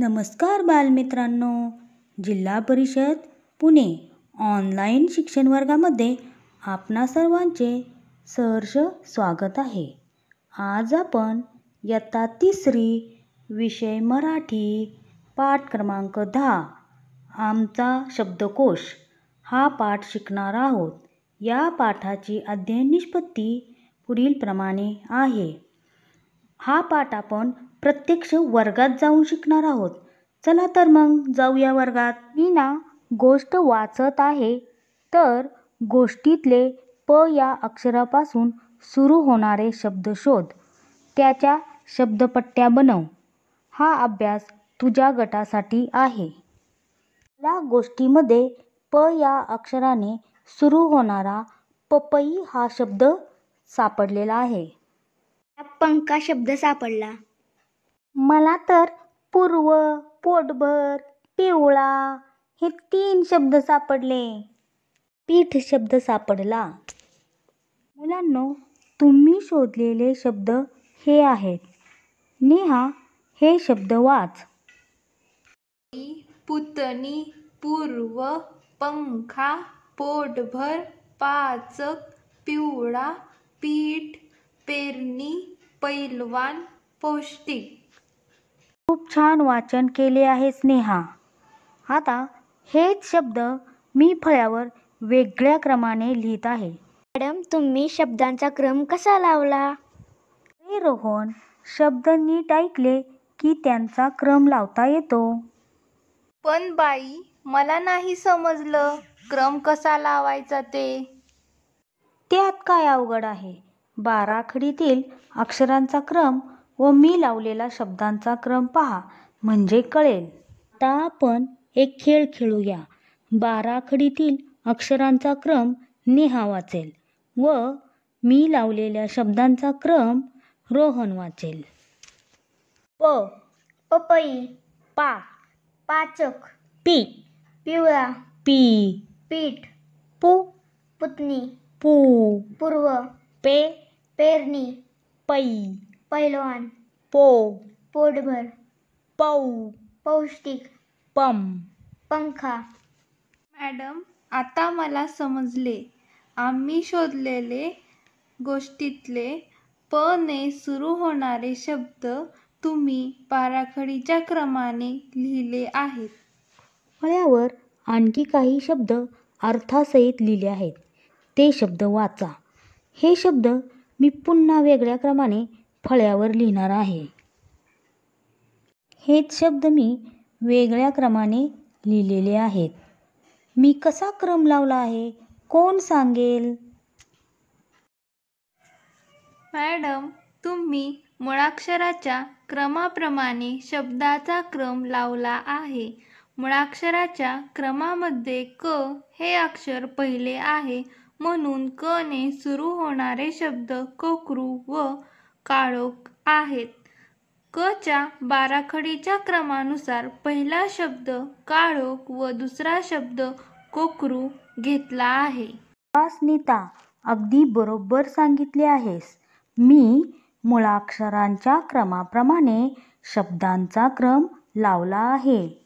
नमस्कार बालमित्रांनो जिल्हा परिषद पुणे ऑनलाईन शिक्षण वर्गामध्ये आपणा सर्वांचे सहर्ष स्वागत आहे आज आपण इयत्ता तिसरी विषय मराठी पाठ क्रमांक दहा आमचा शब्दकोश हा पाठ शिकणार आहोत या पाठाची अध्ययन निष्पत्ती पुढीलप्रमाणे आहे हा पाठ आपण प्रत्यक्ष वर्गात जाऊन शिकणार आहोत चला तर मग जाऊया वर्गात ना गोष्ट वाचत आहे तर गोष्टीतले प या अक्षरापासून सुरू होणारे शब्द शोध त्याच्या शब्दपट्ट्या बनव हा अभ्यास तुझ्या गटासाठी आहे या गोष्टीमध्ये प या अक्षराने सुरू होणारा पपई हा शब्द सापडलेला आहे पंखा शब्द सापडला मला तर पूर्व पोटभर पिवळा हे तीन शब्द सापडले पीठ शब्द सापडला मुलांनो तुम्ही शोधलेले शब्द हे आहेत नेहा हे शब्द वाच पुतनी पूर्व पंखा पोटभर पाचक पिवळा पीठ पेरणी पैलवान पौष्टिक खूप छान वाचन केले आहे स्नेहा आता हेच शब्द मी फळ्यावर वेगळ्या क्रमाने लिहित आहे मॅडम तुम्ही शब्दांचा क्रम कसा लावला हे रोहन शब्द नीट ऐकले की त्यांचा क्रम लावता येतो पण बाई मला नाही समजलं क्रम कसा लावायचा ते त्यात काय अवघड आहे बाराखडीतील अक्षरांचा क्रम व मी लावलेला शब्दांचा क्रम पहा म्हणजे कळेल आता आपण एक खेळ खेळूया बाराखडीतील अक्षरांचा क्रम नेहा वाचेल व मी लावलेल्या शब्दांचा क्रम रोहन वाचेल प पपई पा पाचक पी पिवळा पी पीठ पू पुतनी पू पूर्व पे पेरणी पै पैलवान पो पोटभर पौ पौष्टिक पम पंखा मॅडम आता मला समजले आम्ही शोधलेले गोष्टीतले प ने सुरू होणारे शब्द तुम्ही पाराखडीच्या क्रमाने लिहिले आहेत फळ्यावर आणखी काही शब्द अर्थासहित लिहिले आहेत ते शब्द वाचा हे शब्द मी पुन्हा वेगळ्या क्रमाने फळ्यावर लिहिणार आहे हेच शब्द मी वेगळ्या क्रमाने लिहिलेले आहेत मी कसा क्रम लावला आहे कोण सांगेल मॅडम तुम्ही मुळाक्षराच्या क्रमाप्रमाणे शब्दाचा क्रम लावला आहे मुळाक्षराच्या क्रमामध्ये क हे अक्षर पहिले आहे म्हणून क ने सुरू होणारे शब्द कोकरू व काळोख आहेत क च्या बाराखडीच्या क्रमानुसार पहिला शब्द काळोख व दुसरा शब्द कोकरू घेतला आहे स्मिता अगदी बरोबर सांगितले आहेस मी मुळाक्षरांच्या क्रमाप्रमाणे शब्दांचा क्रम लावला आहे